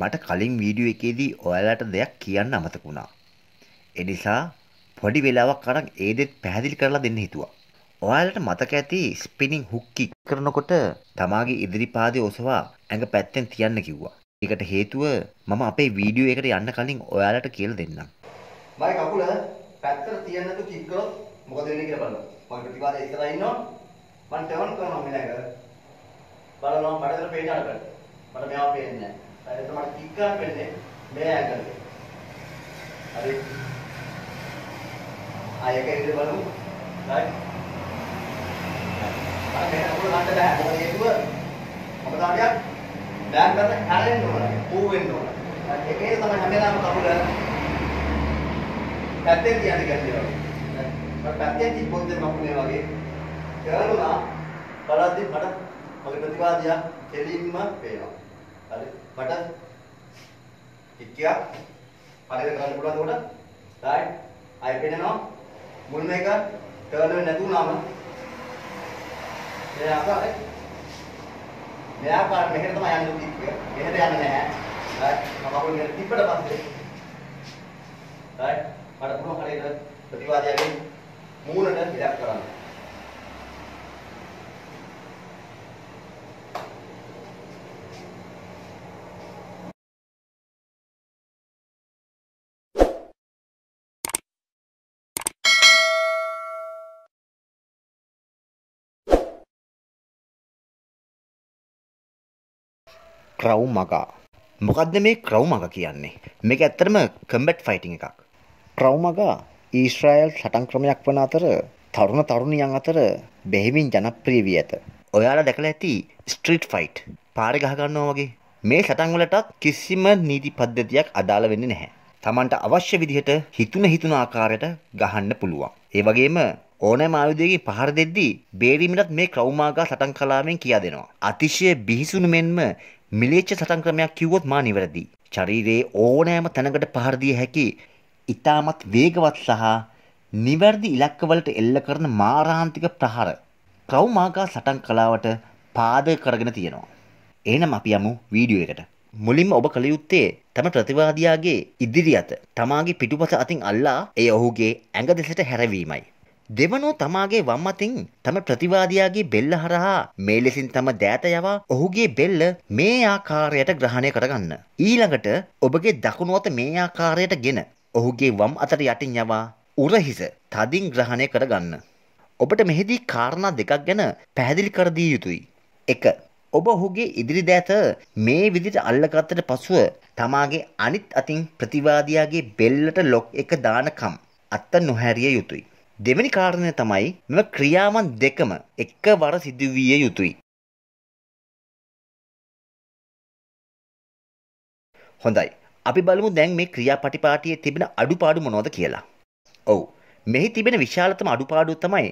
මට කලින් වීඩියෝ එකේදී ඔයාලට දෙයක් කියන්න අමතක වුණා. ඒ නිසා පොඩි වෙලාවක් අරන් ඒ දෙත් පැහැදිලි කරලා දෙන්න හිතුවා. ඔයාලට මතක ඇති ස්පිනින් හුක් කික් කරනකොට තමාගේ ඉදිරි පාදය ඔසවා ඇඟ පැත්තෙන් තියන්න කිව්වා. ඒකට හේතුව මම අපේ වීඩියෝ එකට යන්න කලින් ඔයාලට කියලා දෙන්නම්. මගේ කකුල පැත්තට තියන්න තු කික් කරොත් මොකද වෙන්නේ කියලා බලන්න. මම ප්‍රතිවාදයේ ඉස්සරහා ඉන්නවා. මම ටර්න් කරනවා මෙලඟ. බලනවා මට දර පේනවා මට මෙයාව පේන්නේ නැහැ. అదే మనకి క్లిక్ అని పెడితే మే యాంగిల్ అది ఆ యొక్క ఇది మనం මොකද අපි බෑන් කරන හැරෙන්න ඕන පූ වෙන්න ඕන ඒකේ තමයි හැමදාම කවුද පැත්තෙන් කියන්නේ ගැටිය වගේ මම පැත්තෙන් තිබ්බොත් මකුනේ වගේ කරනවා බලද්දි මට මගේ ප්‍රතිවාදියා කෙලින්ම පේනවා හරි මට කික්කියක් පරිද කරන්න පුළුවන් උඩ රයිට් අය පෙන්නනවා මුල්ම එක ටර්න් වෙන්නේ නැතුනම මෙයා අපාරේ මෙයා පාර මෙහෙට තමයි යන්න ඕනේ මෙහෙට යන්නේ නැහැ රයිට් මම මෙහෙට තිබ්බට පස්සේ රයිට් මට පුළුවන් හරියට ප්‍රතිවාදයෙන් මූණට ඉලක්ක කරන්න ක්‍රව් මගා මොකක්ද මේ ක්‍රව් මග කියන්නේ මේක ඇත්තරම කම්බට් ෆයිටිං එකක් ක්‍රව් මගා ඊශ්‍රායල් සටන් ක්‍රමයක් වන අතර තරුණ තරුණියන් අතර බෙහිමින් ජනප්‍රිය වී ඇත ඔයාලා දැකලා ඇති ස්ට්‍රීට් ෆයිට් පාරි ගහගන්නවා වගේ මේ සටන් වලටත් කිසිම නීති පද්ධතියක් අදාළ වෙන්නේ නැහැ තමන්ට අවශ්‍ය විදිහට හිතුන හිතුන ආකාරයට ගහන්න පුළුවන් ඒ වගේම ඕනෑම ආයුධයකින් පහර දෙද්දී බේරීමටත් මේ ක්‍රව්මාගා සටන් කලාවෙන් කියා දෙනවා අතිශය බිහිසුණු මෙන්ම මිලේච්ඡ සටන් ක්‍රමයක් කිව්වොත් මා නිවැරදි. ශරීරයේ ඕනෑම තැනකට පහර දිය හැකි ඊටමත් වේගවත් සහ නිවැරදි ඉලක්කවලට එල්ල කරන මාරාන්තික ප්‍රහාර ක්‍රෞමාකා සටන් කලාවට පාදක කරගෙන තියෙනවා. එහෙනම් අපි යමු වීඩියෝ එකට. මුලින්ම ඔබ කළ යුත්තේ තම ප්‍රතිවාදියාගේ ඉදිරි අත තමාගේ පිටුපස අතින් අල්ලා එය ඔහුගේ ඇඟ දෙසට හැරවීමයි. දෙවනෝ තමාගේ වම් අතින් තම ප්‍රතිවාදියාගේ බෙල්ල හරහා මේ ලෙසින් තම දෑත යවා ඔහුගේ බෙල්ල මේ ආකාරයට ග්‍රහණය කරගන්න. ඊළඟට ඔබගේ දකුණු අත මේ ආකාරයට ගෙන ඔහුගේ වම් අතට යටින් යවා උරහිස තදින් ග්‍රහණය කරගන්න. ඔබට මෙහිදී කාරණා දෙකක් ගැන පැහැදිලි කර දිය යුතුයි. 1. ඔබ ඔහුගේ ඉදිරි දෑත මේ විදිහට අල්ලගත්තට පසුව තමාගේ අනිත් අතින් ප්‍රතිවාදියාගේ බෙල්ලට ලොක් එක දානකම් අත්ත නොහැරිය යුතුයි. දෙවැනි කාරණය තමයි මෙම ක්‍රියාවන් දෙකම එකවර සිදුවිය යුතුයි. හොඳයි. අපි බලමු දැන් මේ ක්‍රියාපටිපාටියේ තිබෙන අඩුපාඩු මොනවද කියලා. ඔව්. මෙහි තිබෙන විශාලතම අඩුපාඩුව තමයි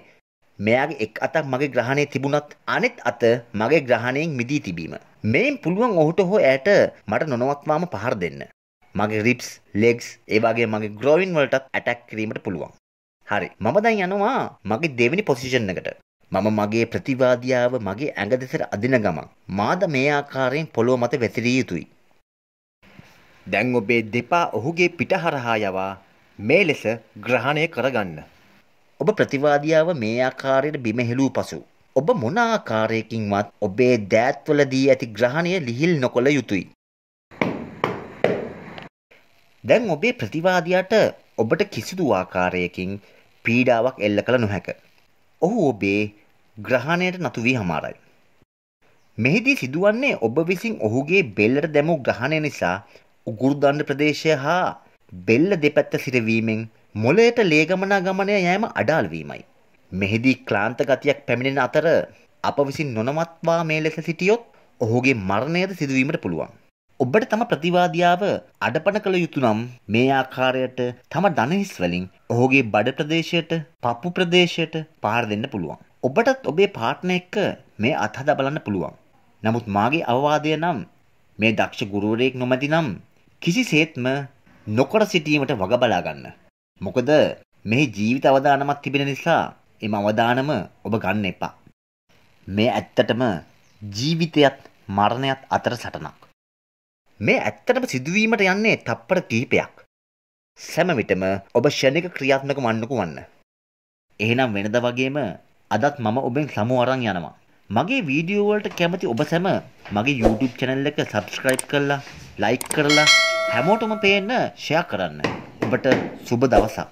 මෙයාගේ එක් අතක් මගේ ග්‍රහණය තිබුණත් අනෙත් අත මගේ ග්‍රහණයෙන් මිදී තිබීම. මෙයින් පුළුවන් ඔහුට හෝ ඇයට මට නොනවත්වාම පහර දෙන්න. මගේ රිප්ස්, ලෙග්ස්, ඒ වගේ මගේ ග්‍රෝවින් වලටත් ඇටැක් කිරීමට පුළුවන්. හරි මම දැන් යනවා මගේ දෙවෙනි පොසිෂන් එකට මම මගේ ප්‍රතිවාදියාව මගේ ඇඟ දෙසට අදින ගමන් මාද මේ ආකාරයෙන් පොළොව මත වැතිරිය යුතුයි දැන් ඔබේ දෙපා ඔහුගේ පිට හරහා යවා මේ ලෙස ග්‍රහණය කරගන්න ඔබ ප්‍රතිවාදියාව මේ ආකාරයට බිම හෙළූ පසු ඔබ මොන ආකාරයකින්වත් ඔබේ දෑත්වල දී ඇති ග්‍රහණය ලිහිල් නොකළ යුතුයි දැන් ඔබේ ප්‍රතිවාදියාට ඔබට කිසිදු ආකාරයකින් පීඩාවක් එල්ල කළ නොහැක. ඔහු ඔබේ ග්‍රහණයට නතු වී හමාරයි. මෙහිදී සිදුවන්නේ ඔබ විසින් ඔහුගේ බෙල්ලට දැමූ ග්‍රහණය නිසා උගුරුදණ්ඩ ප්‍රදේශය හා බෙල්ල දෙපැත්ත සිරවීමෙන් මොලයට ලේගමනා ගමනය යෑම අඩාල්වීමයි. මෙහිදී ක්ලාන්ත ගතියක් පැමිණෙන අතර අප විසින් නොනවත්වා මේ ලෙස සිටියොත් ඔහුගේ මරණයද සිදුවීමට පුළුවන්. ඔබට තම ප්‍රතිවාදියාව අඩපණ කළ යුතු නම් මේ ආකාරයට තම ධනහිස් වලින් ඔහුගේ බඩ ප්‍රදේශයට, පපු ප්‍රදේශයට පාර දෙන්න පුළුවන්. ඔබටත් ඔබේ පාර්ට්නර් එක්ක මේ අත්හදා බලන්න පුළුවන්. නමුත් මාගේ අවවාදය නම් මේ දක්ෂ ගුරුවරයෙක් නොමැති නම් කිසිසේත්ම නොකර සිටීමට වග බලා ගන්න. මොකද මේ ජීවිත අවදානමක් තිබෙන නිසා එම අවදානම ඔබ ගන්න එපා. මේ ඇත්තටම ජීවිතයත් මරණයත් අතර සටනක්. මේ ඇත්තටම සිදුවීමට යන්නේ තප්පර කිහිපයක්. සෑම විටම ඔබ ෂණික ක්‍රියාත්මක වන්නකු වන්න. එහෙනම් වෙනද වගේම අදත් මම ඔබෙන් සමු අරන් යනවා. මගේ වීඩියෝ වලට කැමති ඔබ සැම මගේ YouTube channel එක subscribe කරලා like කරලා හැමෝටම පේන්න ෂෙයා කරන්න. ඔබට සුබ දවසක්.